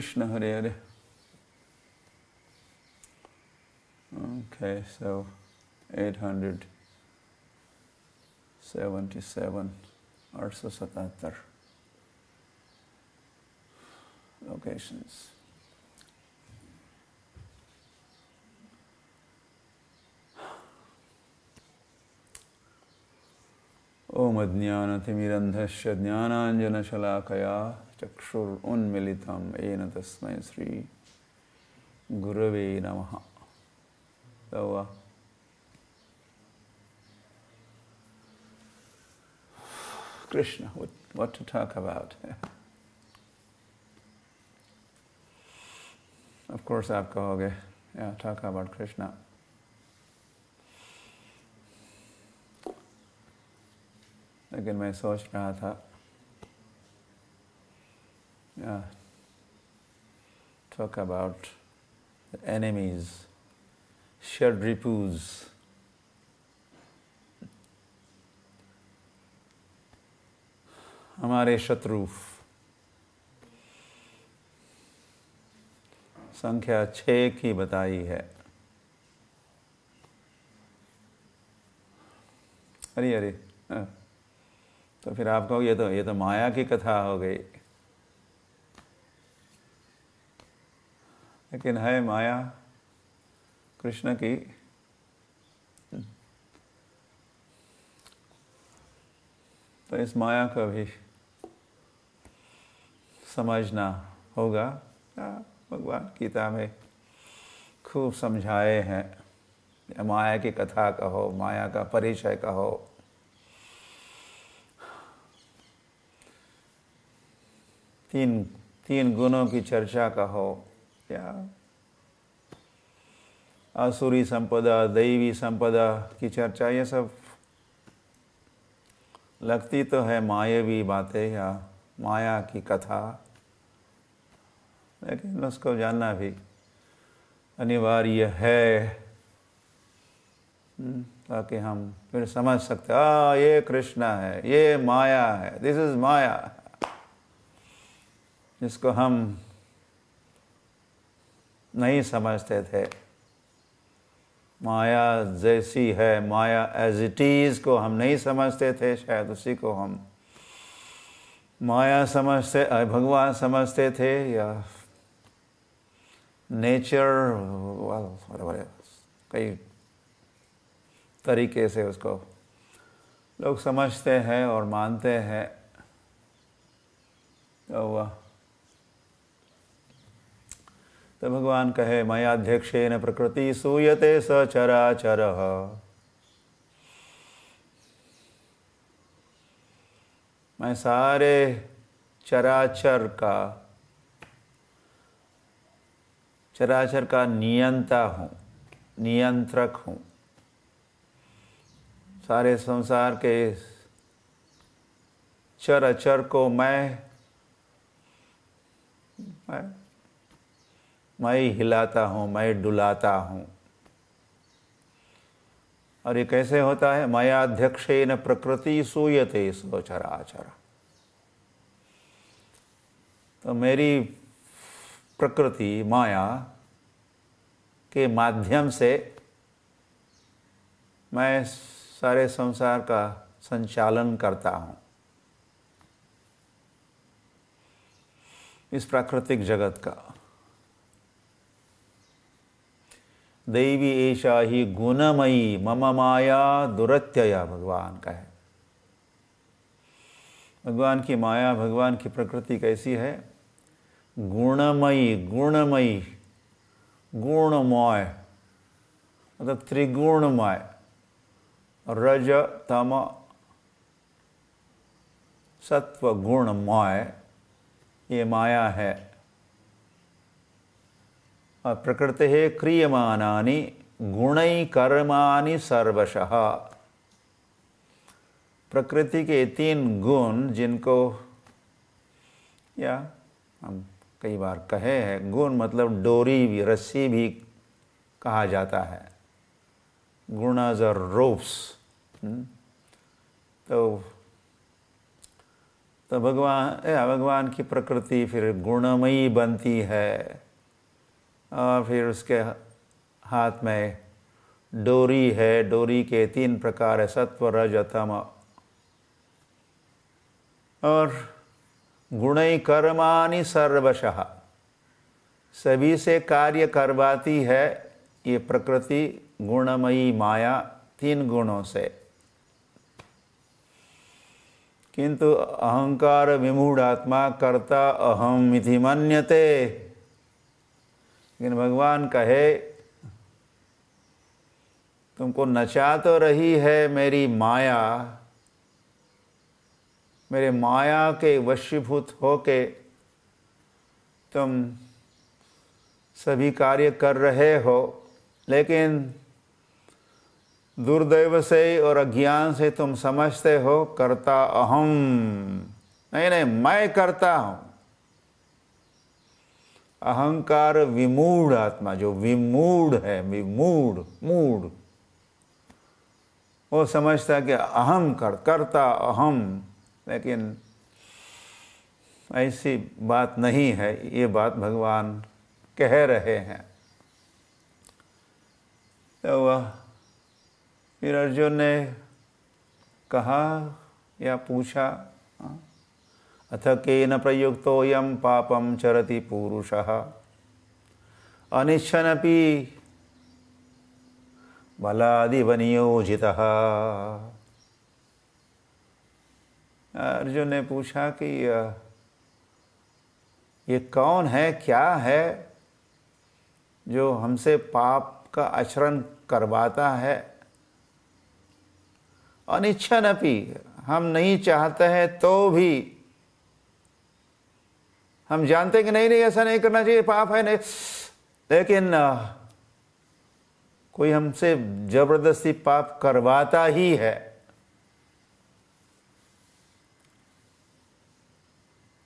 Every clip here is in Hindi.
Krishna, Hare Hare. Okay, so 877, 877 locations. ॐ अज्ञानतिमिरन्धस्य ज्ञानाञ्जनशलाकया चक्षुर उन्मिलितम एन तस्म श्री गुरव नम Krishna what to talk about of course आप कहोगे या टॉक अबाउट कृष्ण लेकिन मैं सोच रहा था uh, talk about enemies, Shadripus. हमारे शत्रु संख्या छ की बताई है अरे अरे हाँ। तो फिर आप कहो ये तो ये तो माया की कथा हो गई लेकिन है माया कृष्ण की तो इस माया को भी समझना होगा भगवान गीता में खूब समझाए हैं माया की कथा कहो माया का परिचय कहो तीन तीन गुणों की चर्चा कहो क्या आसुरी संपदा दैवी संपदा की चर्चा ये सब लगती तो है मायावी बातें या माया की कथा लेकिन उसको जानना भी अनिवार्य है ताकि हम फिर समझ सकते आ ये कृष्णा है ये माया है दिस इज माया जिसको हम नहीं समझते थे माया जैसी है माया एज इट इज़ को हम नहीं समझते थे शायद उसी को हम माया समझते भगवान समझते थे या नेचर कई तरीके से उसको लोग समझते हैं और मानते हैं वह तो भगवान कहे मयाध्यक्ष न प्रकृति सूयते स चराचर मैं सारे चराचर का चराचर का नियंता हूँ नियंत्रक हूँ सारे संसार के चर अचर को मैं, मैं मैं हिलाता हूँ मैं डुलाता हूँ और ये कैसे होता है अध्यक्ष न प्रकृति सूयते स्वचराचरा तो मेरी प्रकृति माया के माध्यम से मैं सारे संसार का संचालन करता हूँ इस प्राकृतिक जगत का दैवी ऐशा ही गुणमयी मम माया दुरत्यया भगवान का है भगवान की माया भगवान की प्रकृति कैसी है गुणमयी गुणमयी गुणमय मतलब त्रिगुणमय रज तम सत्व गुणमय ये माया है प्रकृते क्रियमानानि कर्मा सर्वशः प्रकृति के तीन गुण जिनको या हम कई बार कहे हैं गुण मतलब डोरी भी रस्सी भी कहा जाता है गुणज और रोप्स तो तो भगवान भगवान की प्रकृति फिर गुणमयी बनती है और फिर उसके हाथ में डोरी है डोरी के तीन प्रकार है सत्व रज और गुणई कर्मानि सर्वशः सभी से कार्य करवाती है ये प्रकृति गुणमयी माया तीन गुणों से किंतु अहंकार विमूढ़ आत्मा कर्ता अहम इति मन्यते लेकिन भगवान कहे तुमको नचा तो रही है मेरी माया मेरे माया के वशीभूत होके तुम सभी कार्य कर रहे हो लेकिन दुर्दैव से और अज्ञान से तुम समझते हो करता अहम नहीं नहीं मैं करता हूँ अहंकार विमूढ़ आत्मा जो विमूढ़ है विमूढ़ मूढ़ वो समझता कि अहम कर करता अहम लेकिन ऐसी बात नहीं है ये बात भगवान कह रहे हैं तो वह फिर अर्जुन ने कहा या पूछा अथ केन प्रयुक्त पापम चरति पुरुष अनिच्छनपि बलादिव अर्जुन ने पूछा कि ये कौन है क्या है जो हमसे पाप का आचरण करवाता है अनिच्छा नपी हम नहीं चाहते हैं तो भी हम जानते हैं कि नहीं नहीं ऐसा नहीं करना चाहिए पाप है नहीं लेकिन कोई हमसे जबरदस्ती पाप करवाता ही है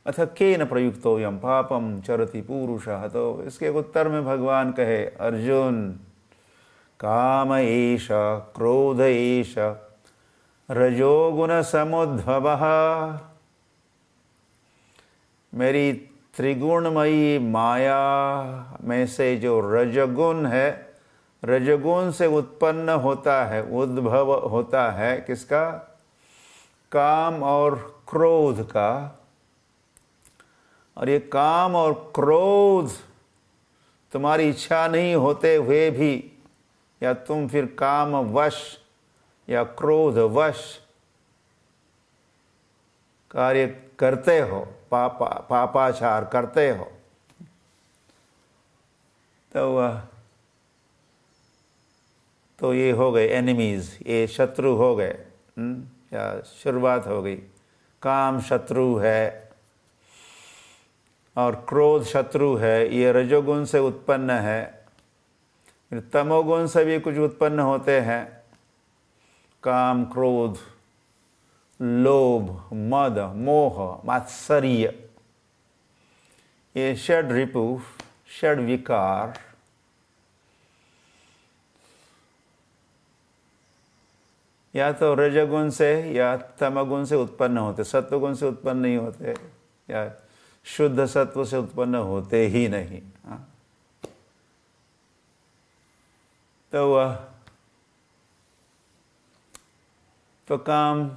अथ के न प्रयुक्त यम पापम चरति पुरुष तो इसके उत्तर में भगवान कहे अर्जुन काम एश क्रोध एश रजोगुण समुद्भव मेरी त्रिगुणमयी माया में से जो रजगुण है रजगुण से उत्पन्न होता है उद्भव होता है किसका काम और क्रोध का और ये काम और क्रोध तुम्हारी इच्छा नहीं होते हुए भी या तुम फिर काम वश या क्रोध वश कार्य करते हो पापा पापाचार करते हो तो तो ये हो गए एनिमीज़ ये शत्रु हो गए हम्म, या शुरुआत हो गई काम शत्रु है और क्रोध शत्रु है ये रजोगुण से उत्पन्न है तमोगुण से भी कुछ उत्पन्न होते हैं काम क्रोध लोभ मद मोह मात्सर्य ये षड रिपु षड विकार या तो रजगुण से या तमगुण से उत्पन्न होते सत्वगुण से उत्पन्न नहीं होते या शुद्ध सत्व से उत्पन्न होते ही नहीं हाँ। तो वह तो काम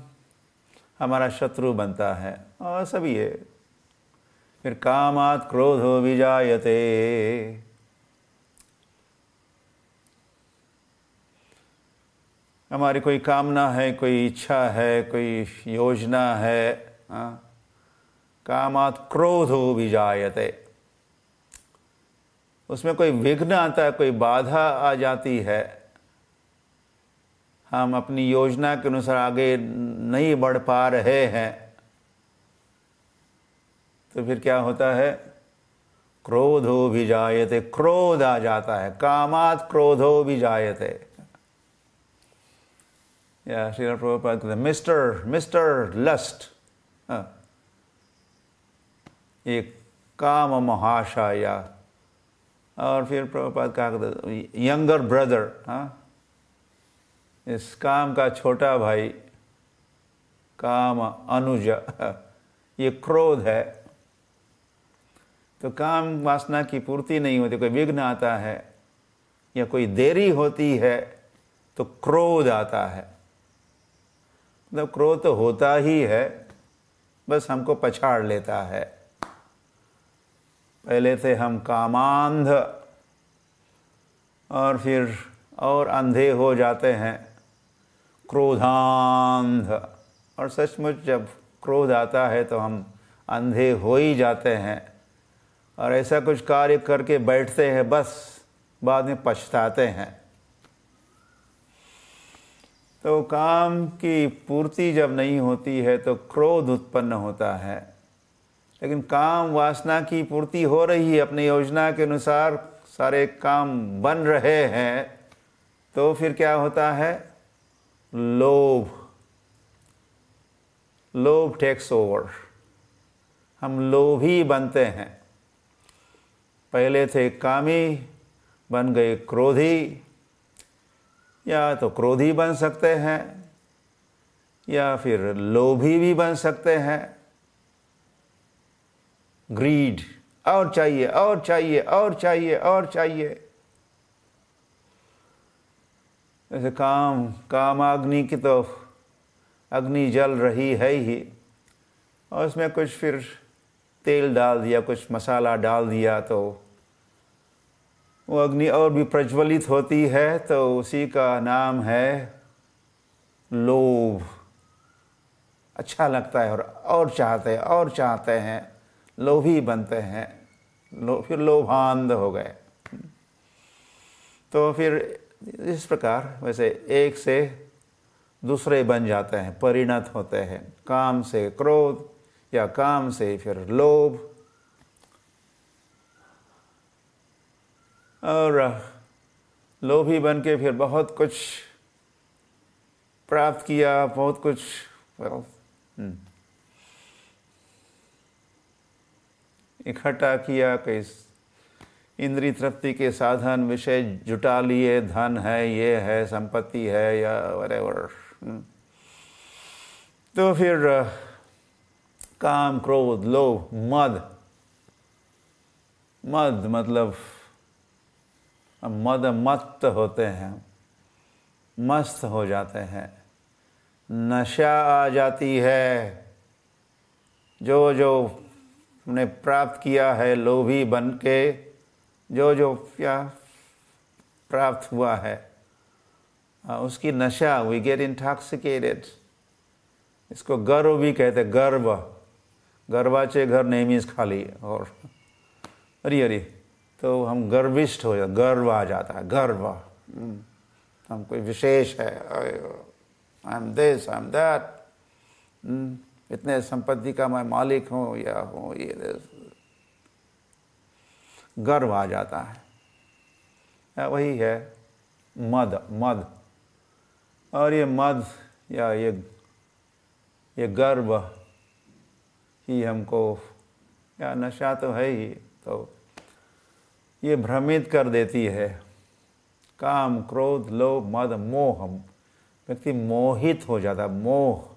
हमारा शत्रु बनता है और सभी ये फिर कामात क्रोध हो भी जायते हमारी कोई कामना है कोई इच्छा है कोई योजना है हाँ। कामात क्रोध हो भी जायते उसमें कोई विघ्न आता है कोई बाधा आ जाती है हम अपनी योजना के अनुसार आगे नहीं बढ़ पा रहे हैं तो फिर क्या होता है क्रोधो भी जायते क्रोध आ जाता है कामात क्रोधो भी जायते या श्री प्रभुपाद कहते मिस्टर मिस्टर लस्ट हाँ। ये काम या और फिर प्रभुपाद कहा यंगर ब्रदर हाँ इस काम का छोटा भाई काम अनुज ये क्रोध है तो काम वासना की पूर्ति नहीं होती कोई विघ्न आता है या कोई देरी होती है तो क्रोध आता है मतलब क्रोध तो होता ही है बस हमको पछाड़ लेता है पहले थे हम कामांध और फिर और अंधे हो जाते हैं क्रोधांध और सचमुच जब क्रोध आता है तो हम अंधे हो ही जाते हैं और ऐसा कुछ कार्य करके बैठते हैं बस बाद में पछताते हैं तो काम की पूर्ति जब नहीं होती है तो क्रोध उत्पन्न होता है लेकिन काम वासना की पूर्ति हो रही है अपनी योजना के अनुसार सारे काम बन रहे हैं तो फिर क्या होता है लोभ लोभ टेक्स ओवर हम लोभी बनते हैं पहले थे कामी बन गए क्रोधी या तो क्रोधी बन सकते हैं या फिर लोभी भी बन सकते हैं ग्रीड और चाहिए और चाहिए और चाहिए और चाहिए जैसे काम काम अग्नि की तो अग्नि जल रही है ही और उसमें कुछ फिर तेल डाल दिया कुछ मसाला डाल दिया तो वो अग्नि और भी प्रज्वलित होती है तो उसी का नाम है लोभ अच्छा लगता है और और चाहते हैं और चाहते हैं लोभी बनते हैं लो फिर लोभांध हो गए तो फिर इस प्रकार वैसे एक से दूसरे बन जाते हैं परिणत होते हैं काम से क्रोध या काम से फिर लोभ और लोभी बन के फिर बहुत कुछ प्राप्त किया बहुत कुछ hmm। इकट्ठा किया कई इंद्रिय तृप्ति के साधन विषय जुटा लिए धन है ये है संपत्ति है या वरेवर हम्म। तो फिर काम क्रोध लोभ मद मद मतलब मद मत होते हैं मस्त हो जाते हैं नशा आ जाती है जो जो हमने प्राप्त किया है लोभी बन के जो जो क्या प्राप्त हुआ है उसकी नशा वी गेट इंटॉक्सिकेटेड इसको गर्व भी कहते हैं गर्व गर्वाचे घर नेम इज खाली और अरे अरे तो हम गर्विष्ट हो जाते गर्व आ जाता है गर्व हम्म। हम कोई विशेष है I am this I am that इतने संपत्ति का मैं मालिक हूँ या हूँ ये दिस गर्व आ जाता है वही है मद मद और ये मद या ये ये गर्व ही हमको या नशा तो है ही तो ये भ्रमित कर देती है काम क्रोध लोभ मद मोह व्यक्ति मोहित हो जाता मोह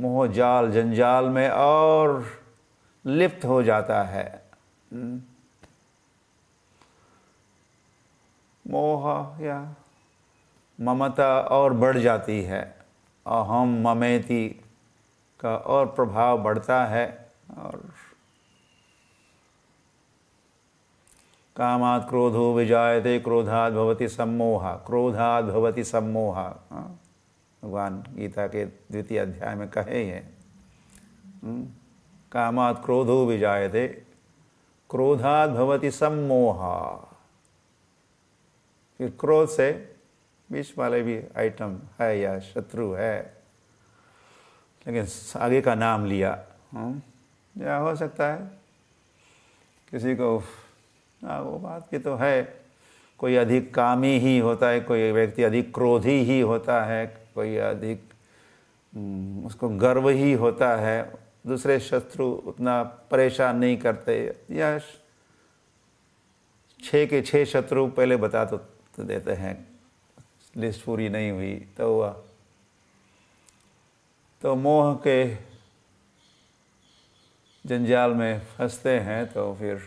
मोह जाल जंजाल में और लिप्त हो जाता है मोह या ममता और बढ़ जाती है अहम ममेती का और प्रभाव बढ़ता है और कामात क्रोधो विजायते क्रोधात भवती सम्मोहा क्रोधात भवती सम्मोहा हाँ, भगवान गीता के द्वितीय अध्याय में कहे हैं हम्म, कामात क्रोधो विजायते क्रोधात भवती सम्मोहा कि क्रोध से बीच वाले भी आइटम है या शत्रु है लेकिन आगे का नाम लिया हाँ, या हो सकता है किसी को आ, वो बात की तो है कोई अधिक कामी ही होता है कोई व्यक्ति अधिक क्रोधी ही होता है कोई अधिक हम्म, उसको गर्व ही होता है दूसरे शत्रु उतना परेशान नहीं करते या छः के छः शत्रु पहले बता तो तो देते हैं लिस्ट पूरी नहीं हुई तो हुआ तो मोह के जंजाल में फंसते हैं तो फिर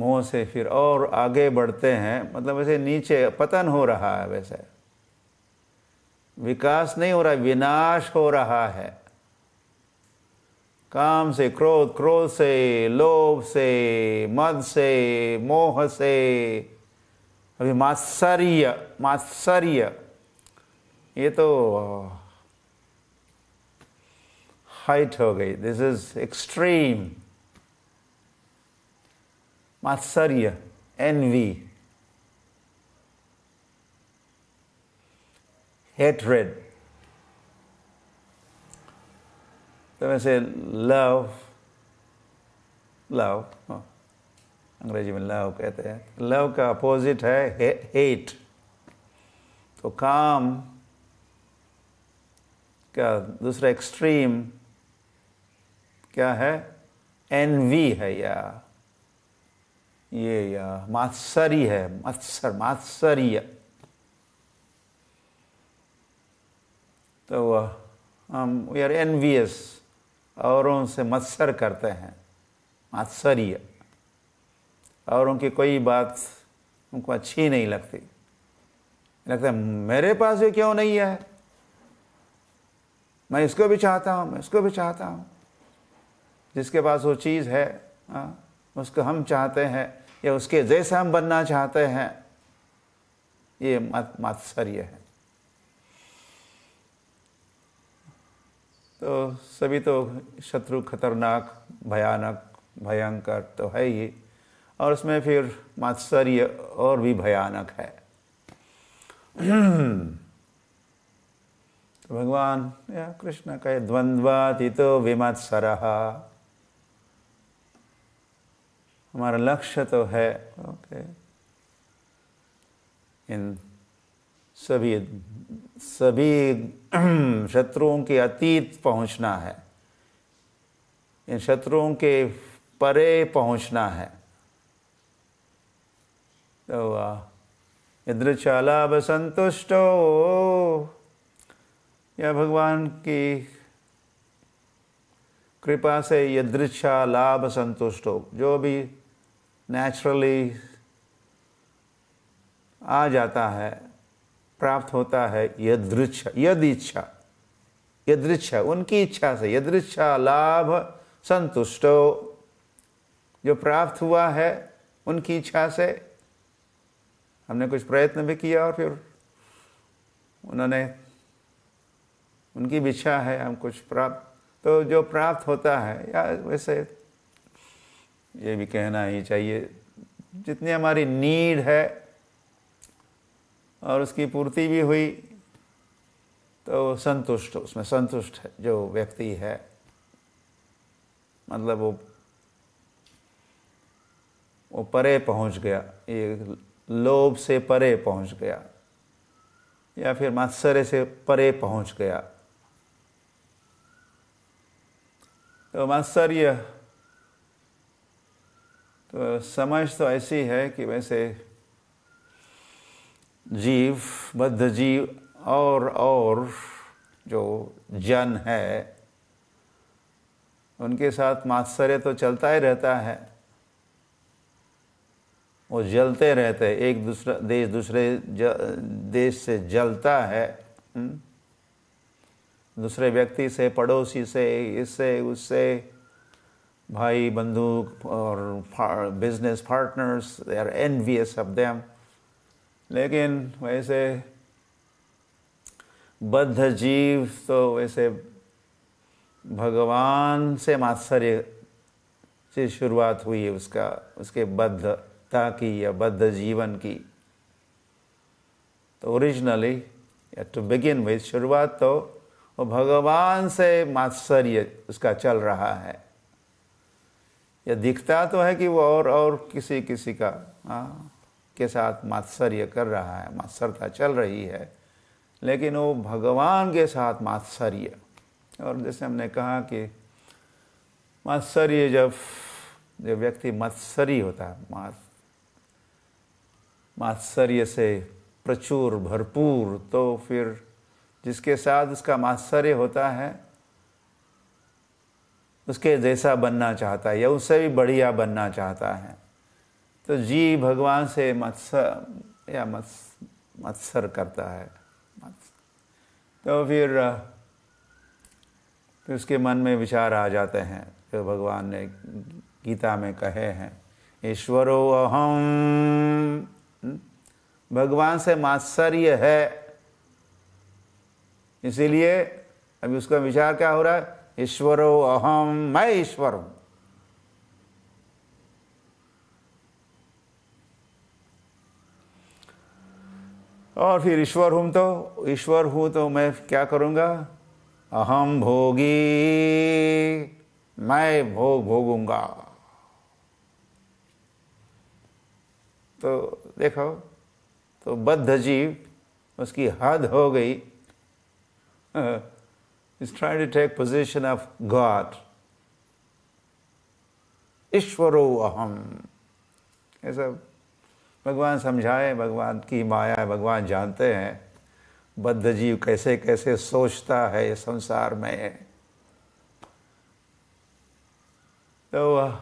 मोह से फिर और आगे बढ़ते हैं मतलब वैसे नीचे पतन हो रहा है वैसे विकास नहीं हो रहा विनाश हो रहा है काम से क्रोध क्रोध से लोभ से मद से मोह से अभी मात्सर्य मात्सर्य ये तो हाइट हो गई दिस इज एक्सट्रीम मात्सर्य envy hatred. Then I say love, love. Oh. अंग्रेजी में लव कहते हैं लव का अपोजिट है हे, हेट तो काम का दूसरा एक्सट्रीम क्या है वी है या ये या मात्सरी है मत्सर मात्सरीय तो हम वी आर एनवीएस औरों से मत्सर करते हैं है। और उनकी कोई बात उनको अच्छी नहीं लगती लगता है मेरे पास ये क्यों नहीं है मैं इसको भी चाहता हूँ मैं इसको भी चाहता हूँ जिसके पास वो चीज़ है आ, हाँ, उसको हम चाहते हैं या उसके जैसा हम बनना चाहते हैं ये मात्सर्य है तो सभी तो शत्रु खतरनाक भयानक भयंकर तो है ही और उसमें फिर मात्सर्य और भी भयानक है तो भगवान या कृष्ण कहे द्वंद्वातीतो विमत्सर हमारा लक्ष्य तो है ओके इन सभी सभी शत्रुओं के अतीत पहुंचना है इन शत्रुओं के परे पहुंचना है तो यदृचलाभ संतुष्टो यह भगवान की कृपा से यदृच्छा लाभ संतुष्ट हो जो भी नेचुरली आ जाता है प्राप्त होता है यदृच्छ यद इच्छा यदृच्छा उनकी इच्छा से यदृच्छा लाभ संतुष्ट हो जो प्राप्त हुआ है उनकी इच्छा से हमने कुछ प्रयत्न भी किया और फिर उन्होंने उनकी भी इच्छा है हम कुछ प्राप्त तो जो प्राप्त होता है या वैसे ये भी कहना ही चाहिए जितनी हमारी नीड है और उसकी पूर्ति भी हुई तो संतुष्ट उसमें संतुष्ट है जो व्यक्ति है मतलब वो वो परे पहुंच गया ये लोभ से परे पहुंच गया या फिर मात्सर्य से परे पहुंच गया तो मात्सर्य तो समझ तो ऐसी है कि वैसे जीव बद्ध जीव और और जो जन है उनके साथ मात्सर्य तो चलता ही रहता है वो जलते रहते हैं एक दूसरा देश दूसरे देश से जलता है हम्म? दूसरे व्यक्ति से पड़ोसी से इससे उससे भाई बंधु और business partners they are as of them लेकिन वैसे बद्ध जीव तो वैसे भगवान से मात्सर्य से शुरुआत हुई है उसका उसके बद्ध सत्ता की या बद्ध जीवन की तो ओरिजिनली या टू बिगिन विथ शुरुआत तो वो भगवान से मात्सर्य उसका चल रहा है या दिखता तो है कि वो और और किसी किसी का आ, हाँ, के साथ मात्सर्य कर रहा है मात्सरता चल रही है लेकिन वो भगवान के साथ मात्सर्य और जैसे हमने कहा कि मात्सर्य जब जब व्यक्ति मत्सरी होता है मात्सर्य से प्रचुर भरपूर तो फिर जिसके साथ उसका मात्सर्य होता है उसके जैसा बनना चाहता है या उससे भी बढ़िया बनना चाहता है तो जी भगवान से मत्सर या मत्स मत्सर करता है तो फिर फिर उसके मन में विचार आ जाते हैं जो भगवान ने गीता में कहे हैं ईश्वरो अहम भगवान से मात्सर्य है इसीलिए अभी उसका विचार क्या हो रहा है ईश्वरो अहम मैं ईश्वर हूं और फिर ईश्वर हूं तो ईश्वर हूं तो मैं क्या करूंगा अहम भोगी मैं भोग भोगूंगा तो देखो तो बद्ध जीव उसकी हद हो गई is trying to take position of God ईश्वरो अहम ये सब भगवान समझाए भगवान की माया भगवान जानते हैं बद्ध जीव कैसे कैसे सोचता है संसार में तो, uh,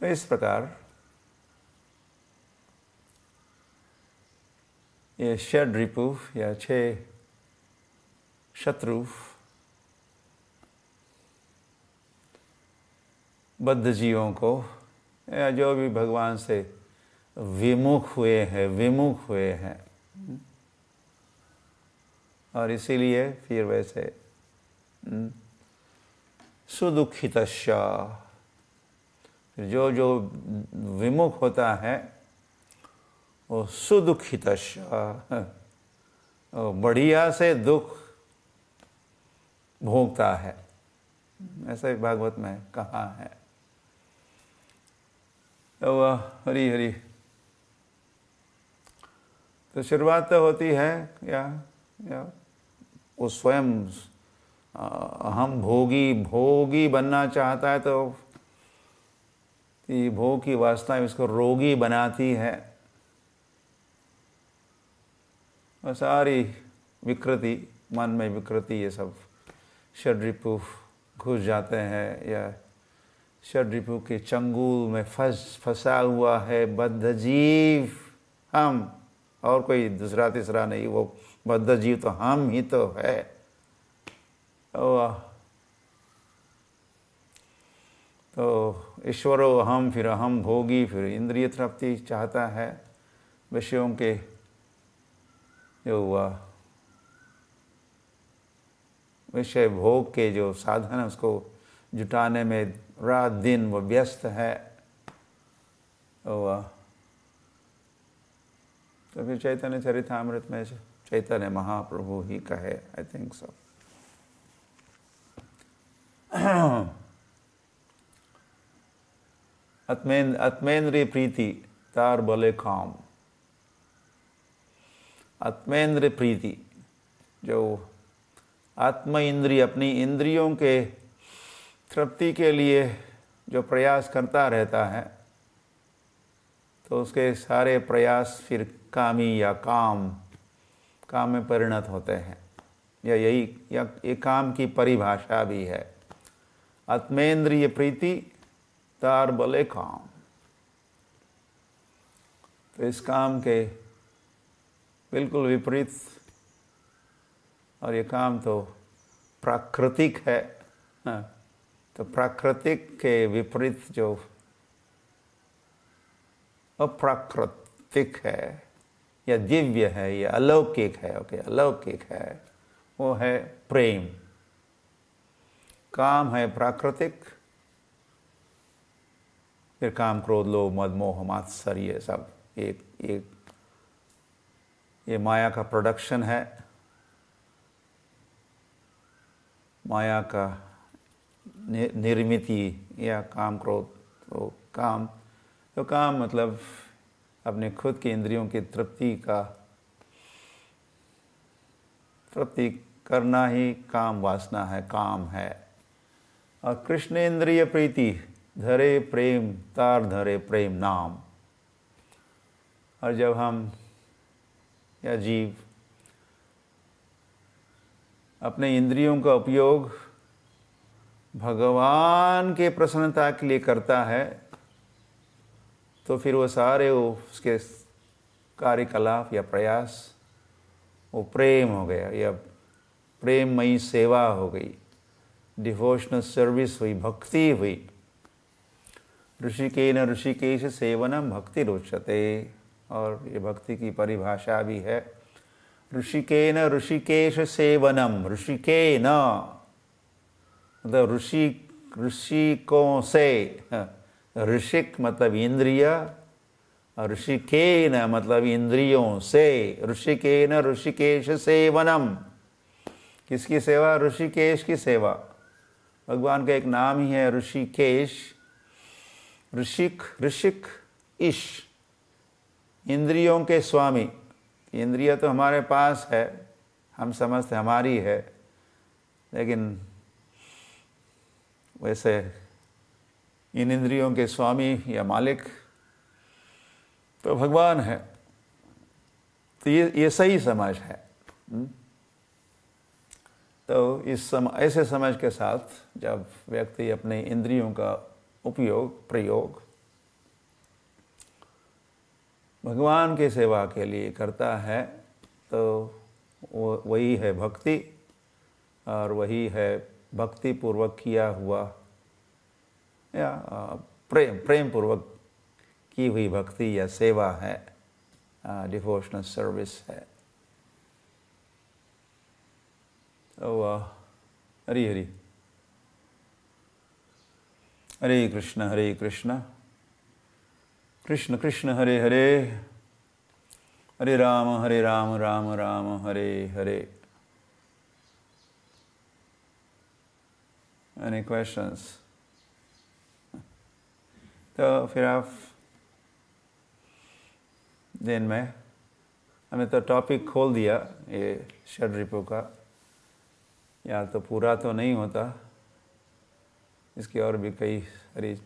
तो इस प्रकार ये षड रिपु या छ शत्रु बद्ध जीवों को या जो भी भगवान से विमुख हुए हैं विमुख हुए हैं और इसीलिए फिर वैसे हम्म, सुदुखित जो जो विमुख होता है वो सुदुखित बढ़िया से दुख भोगता है ऐसा ही भागवत में कहा है तो वह हरी हरी तो शुरुआत तो होती है या या वो स्वयं हम भोगी भोगी बनना चाहता है तो भोग की वास्ता इसको रोगी बनाती है और सारी विकृति मन में विकृति ये सब षड घुस जाते हैं या षड के चंगुल में फंस फंसा हुआ है बद्ध जीव हम और कोई दूसरा तीसरा नहीं वो बद्ध जीव तो हम ही तो है तो ईश्वरों हम फिर हम भोगी फिर इंद्रिय तृप्ति चाहता है विषयों के जो विषय भोग के जो साधन है उसको जुटाने में रात दिन वो व्यस्त है तो फिर चैतन्य चरितमृत में चैतन्य महाप्रभु ही कहे आई थिंक सो आत्मेंद्रिय प्रीति तार बले काम आत्मेंद्र प्रीति जो आत्म इंद्रिय अपनी इंद्रियों के तृप्ति के लिए जो प्रयास करता रहता है तो उसके सारे प्रयास फिर कामी या काम काम में परिणत होते हैं या यही या ये काम की परिभाषा भी है आत्मेंद्रिय प्रीति तार बले काम तो इस काम के बिल्कुल विपरीत और ये काम तो प्राकृतिक है हाँ। तो प्राकृतिक के विपरीत जो अप्राकृतिक है या दिव्य है या अलौकिक है ओके अलौकिक है वो है प्रेम काम है प्राकृतिक फिर काम क्रोध लोभ मदमोह मात्सर्य सब एक एक ये माया का प्रोडक्शन है माया का निर्मिति या काम क्रोध तो काम तो काम मतलब अपने खुद के इंद्रियों की तृप्ति का तृप्ति करना ही काम वासना है काम है और कृष्ण इंद्रिय प्रीति धरे प्रेम तार धरे प्रेम नाम और जब हम या जीव अपने इंद्रियों का उपयोग भगवान के प्रसन्नता के लिए करता है तो फिर वो सारे वो उसके कार्यकलाप या प्रयास वो प्रेम हो गया या प्रेमयी सेवा हो गई डिवोशनल सर्विस हुई भक्ति हुई ऋषिकेन ऋषिकेश सेवनम भक्ति रोचते और ये भक्ति की परिभाषा भी है ऋषिकेन ऋषिकेश सेवनम ऋषिकेन मतलब ऋषि ऋषिकों से ऋषिक मतलब इंद्रिय ऋषिकेन मतलब इंद्रियों से ऋषिकेन ऋषिकेश सेवनम किसकी सेवा ऋषिकेश की सेवा भगवान का एक नाम ही है ऋषिकेश ऋषिक ऋषिक ईश इंद्रियों के स्वामी इंद्रिय तो हमारे पास है हम समझते हमारी है लेकिन वैसे इन इंद्रियों के स्वामी या मालिक तो भगवान है तो ये ये सही समझ है हम्म? तो इस सम ऐसे समझ के साथ जब व्यक्ति अपने इंद्रियों का उपयोग प्रयोग भगवान की सेवा के लिए करता है तो वही है भक्ति और वही है भक्ति पूर्वक किया हुआ या प्रेम प्रेम पूर्वक की हुई भक्ति या सेवा है डिवोशनल सर्विस है तो हरी हरी हरे कृष्ण हरे कृष्ण कृष्ण कृष्ण हरे हरे हरे राम हरे राम राम राम हरे हरे एनी क्वेश्चंस तो फिर आप दिन में हमने तो टॉपिक खोल दिया ये शड रिपो का या तो पूरा तो नहीं होता इसकी और भी कई सारी